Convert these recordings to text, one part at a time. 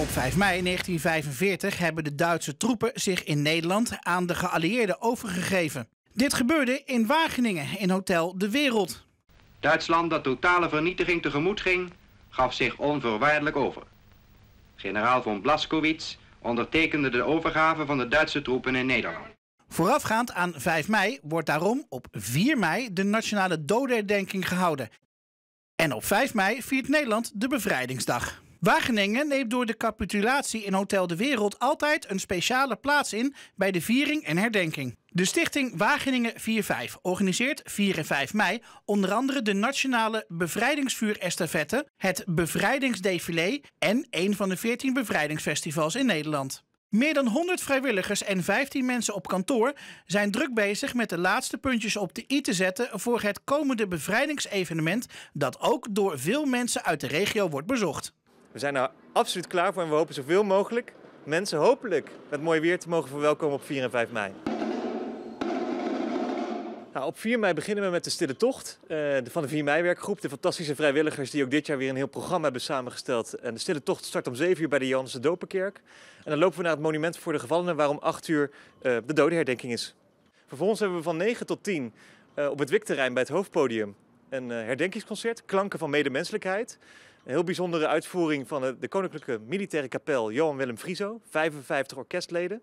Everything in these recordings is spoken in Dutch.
Op 5 mei 1945 hebben de Duitse troepen zich in Nederland aan de geallieerden overgegeven. Dit gebeurde in Wageningen in Hotel De Wereld. Duitsland dat totale vernietiging tegemoet ging, gaf zich onvoorwaardelijk over. Generaal von Blaskowitz ondertekende de overgave van de Duitse troepen in Nederland. Voorafgaand aan 5 mei wordt daarom op 4 mei de nationale dodenherdenking gehouden. En op 5 mei viert Nederland de Bevrijdingsdag. Wageningen neemt door de capitulatie in Hotel de Wereld altijd een speciale plaats in bij de viering en herdenking. De stichting Wageningen 4-5 organiseert 4 en 5 mei onder andere de Nationale bevrijdingsvuur het Bevrijdingsdefilé en een van de 14 bevrijdingsfestivals in Nederland. Meer dan 100 vrijwilligers en 15 mensen op kantoor zijn druk bezig met de laatste puntjes op de i te zetten voor het komende bevrijdingsevenement dat ook door veel mensen uit de regio wordt bezocht. We zijn er nou absoluut klaar voor en we hopen zoveel mogelijk mensen hopelijk met mooi weer te mogen verwelkomen op 4 en 5 mei. Nou, op 4 mei beginnen we met de Stille Tocht eh, van de 4 mei werkgroep. De fantastische vrijwilligers die ook dit jaar weer een heel programma hebben samengesteld. En de Stille Tocht start om 7 uur bij de Johannes de Doperkerk. En dan lopen we naar het monument voor de gevallenen waar om 8 uur uh, de dodenherdenking is. Vervolgens hebben we van 9 tot 10 uh, eh, op het Wikterrein bij het hoofdpodium een herdenkingsconcert. Klanken van medemenselijkheid. Een heel bijzondere uitvoering van de Koninklijke Militaire Kapel Johan Willem Frieso, 55 orkestleden.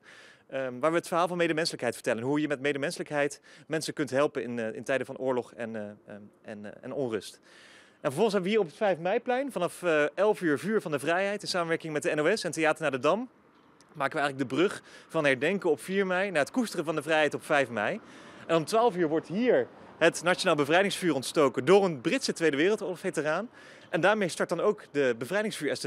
Ehm, waar we het verhaal van medemenselijkheid vertellen. Hoe je met medemenselijkheid mensen kunt helpen in, eh, in tijden van oorlog en, eh, en, eh, en onrust. En vervolgens hebben we hier op het 5 meiplein vanaf 11 uur Vuur van de Vrijheid in samenwerking met de NOS en Theater naar de Dam. Maken we eigenlijk de brug van herdenken op 4 mei naar het koesteren van de vrijheid op 5 mei. En om 12 uur wordt hier het Nationaal Bevrijdingsvuur ontstoken door een Britse Tweede Wereldoorlog-veteraan. En daarmee start dan ook de bevrijdingsvuur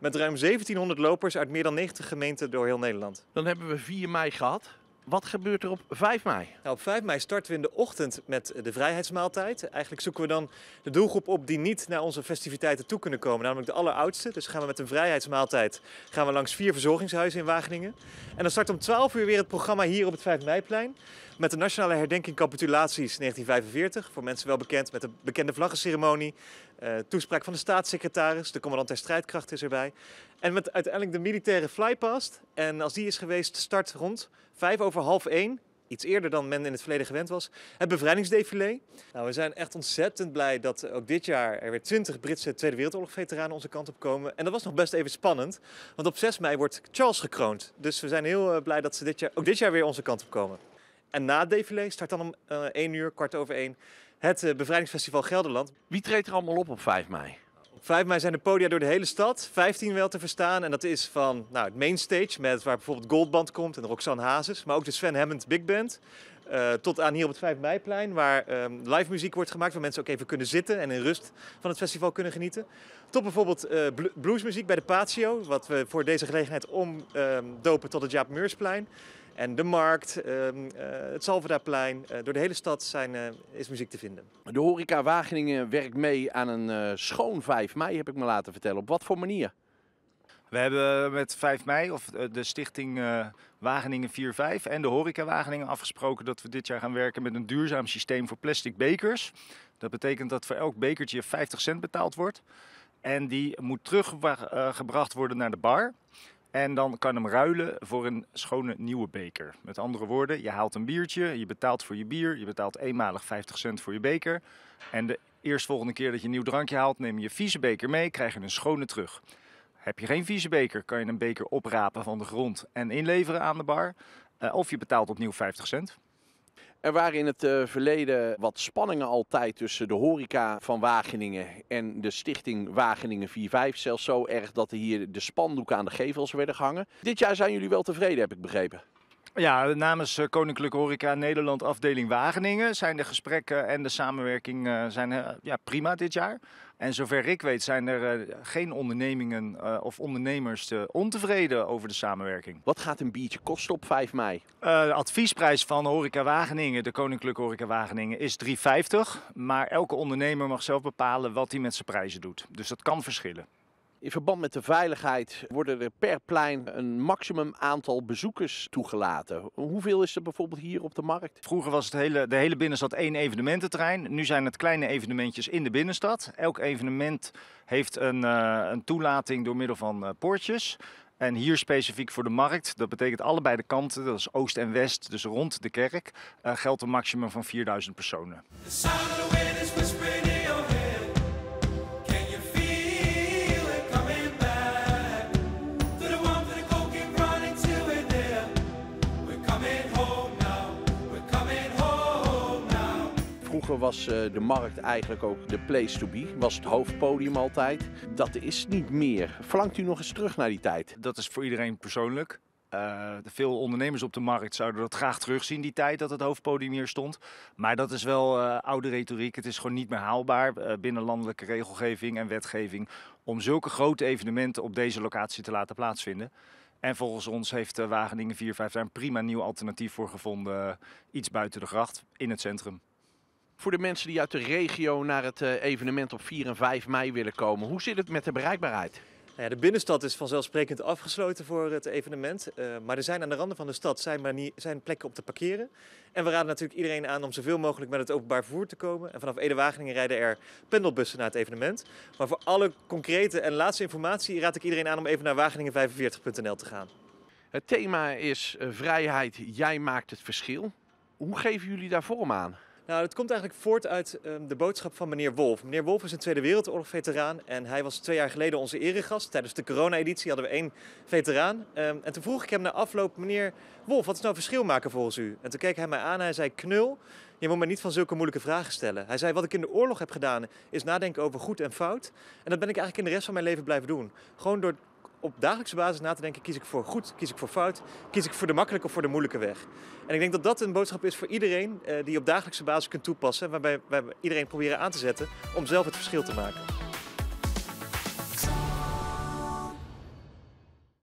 met ruim 1700 lopers uit meer dan 90 gemeenten door heel Nederland. Dan hebben we 4 mei gehad. Wat gebeurt er op 5 mei? Nou, op 5 mei starten we in de ochtend met de vrijheidsmaaltijd. Eigenlijk zoeken we dan de doelgroep op die niet naar onze festiviteiten toe kunnen komen, namelijk de alleroudste. Dus gaan we met een vrijheidsmaaltijd gaan we langs vier verzorgingshuizen in Wageningen. En dan start om 12 uur weer het programma hier op het 5 meiplein. Met de nationale herdenking capitulaties 1945, voor mensen wel bekend, met de bekende vlaggenceremonie. Eh, toespraak van de staatssecretaris, de commandant der strijdkrachten is erbij. En met uiteindelijk de militaire flypast. En als die is geweest, start rond vijf over half één iets eerder dan men in het verleden gewend was. Het bevrijdingsdefilé. Nou, we zijn echt ontzettend blij dat ook dit jaar er weer 20 Britse Tweede Wereldoorlog-veteranen onze kant op komen. En dat was nog best even spannend, want op 6 mei wordt Charles gekroond. Dus we zijn heel eh, blij dat ze dit jaar, ook dit jaar weer onze kant op komen. En na het start dan om uh, eh, 1 uur, kwart over 1, het eh, Bevrijdingsfestival Gelderland. Wie treedt er allemaal op op 5 mei? Op 5 mei zijn de podia door de hele stad, 15 wel te verstaan. En dat is van nou, het mainstage, met waar bijvoorbeeld Goldband komt en Roxanne Hazes. Maar ook de Sven Hammond Big Band. Eh, tot aan hier op het 5 meiplein, waar ehm, live muziek wordt gemaakt, waar mensen ook even kunnen zitten en in rust van het festival kunnen genieten. Tot bijvoorbeeld uh, bluesmuziek bij de Patio, wat we voor deze gelegenheid omdopen ehm, tot het Jaap Meursplein en de markt, ehm, eh, het Salvadaplein. Eh, door de hele stad zijn, eh, is muziek te vinden. De horeca Wageningen werkt mee aan een schoon 5 mei, heb ik me laten vertellen. Op wat voor manier? We hebben met 5 mei, of de stichting Wageningen 4-5 en de horeca Wageningen afgesproken dat we dit jaar gaan werken met een duurzaam systeem voor plastic bekers. Dat betekent dat voor elk bekertje 50 cent betaald wordt. En die moet teruggebracht worden naar de bar. En dan kan hem ruilen voor een schone nieuwe beker. Met andere woorden, je haalt een biertje, je betaalt voor je bier, je betaalt eenmalig 50 cent voor je beker. En de eerstvolgende keer dat je een nieuw drankje haalt, neem je je vieze beker mee, krijg je een schone terug. Heb je geen vieze beker, kan je een beker oprapen van de grond en inleveren aan de bar. Eh, of je betaalt opnieuw 50 cent. Er waren in het eh, verleden wat spanningen altijd tussen de horeca van Wageningen en de stichting Wageningen 4-5. Zelfs zo erg dat er hier de spandoeken aan de gevels werden gehangen. Dit jaar zijn jullie wel tevreden, heb ik begrepen. Ja, namens eh, Koninklijke Horeca Nederland afdeling Wageningen zijn de gesprekken en de samenwerking eh, zijn, eh, ja, prima dit jaar. En zover ik weet zijn er geen ondernemingen of ondernemers ontevreden over de samenwerking. Wat gaat een biertje kosten op 5 mei? de adviesprijs van Horeca Wageningen, de Koninklijke Horeca Wageningen, is 3,50. Maar elke ondernemer mag zelf bepalen wat hij met zijn prijzen doet. Dus dat kan verschillen. In verband met de veiligheid worden er per plein een maximum aantal bezoekers toegelaten. Hoeveel is er bijvoorbeeld hier op de markt? Vroeger was het hele, de hele binnenstad één evenemententerrein. Nu zijn het kleine evenementjes in de binnenstad. Elk evenement heeft een, eh, een toelating door middel van uh, poortjes. En hier specifiek voor de markt, dat betekent allebei de kanten, dat is oost en west, dus rond de kerk, eh, geldt een maximum van 4000 personen. was eh, de markt eigenlijk ook de place to be, was het hoofdpodium altijd. Dat is niet meer. Verlangt u nog eens terug naar die tijd? Dat is voor iedereen persoonlijk. Eh, veel ondernemers op de markt zouden dat graag terugzien, die tijd dat het hoofdpodium hier stond. Maar dat is wel eh, oude retoriek. Het is gewoon niet meer haalbaar binnen landelijke regelgeving en wetgeving om zulke grote evenementen op deze locatie te laten plaatsvinden. En volgens ons heeft Wageningen 45 daar een prima nieuw alternatief voor gevonden. Iets buiten de gracht, in het centrum voor de mensen die uit de regio naar het eh, evenement op 4 en 5 mei willen komen. Hoe zit het met de bereikbaarheid? Nou ja, de binnenstad is vanzelfsprekend afgesloten voor het evenement. Eh, maar er zijn aan de randen van de stad zijn, niet zijn plekken om te parkeren. En we raden natuurlijk iedereen aan om zoveel mogelijk met het openbaar vervoer te komen. En vanaf Ede-Wageningen rijden er pendelbussen naar het evenement. Maar voor alle concrete en laatste informatie raad ik iedereen aan om even naar wageningen45.nl te gaan. Het thema is eh, vrijheid, jij maakt het verschil. Hoe geven jullie daar vorm aan? Nou, dat komt eigenlijk voort uit ehm, de boodschap van meneer Wolf. Meneer Wolf is een Tweede Wereldoorlog veteraan en hij was twee jaar geleden onze eregast. Tijdens de corona-editie hadden we één veteraan. Ehm, en toen vroeg ik hem na afloop, meneer Wolf, wat is nou verschil maken volgens u? En toen keek hij mij aan en hij zei, knul, je moet me niet van zulke moeilijke vragen stellen. Hij zei, wat ik in de oorlog heb gedaan is nadenken over goed en fout. En dat ben ik eigenlijk in de rest van mijn leven blijven doen. Gewoon door op dagelijkse basis na te denken: kies ik voor goed, kies ik voor fout, kies ik voor de makkelijke of voor de moeilijke weg. En ik denk dat dat een boodschap is voor iedereen eh, die je op dagelijkse basis kunt toepassen, waarbij wij iedereen proberen aan te zetten om zelf het verschil te maken.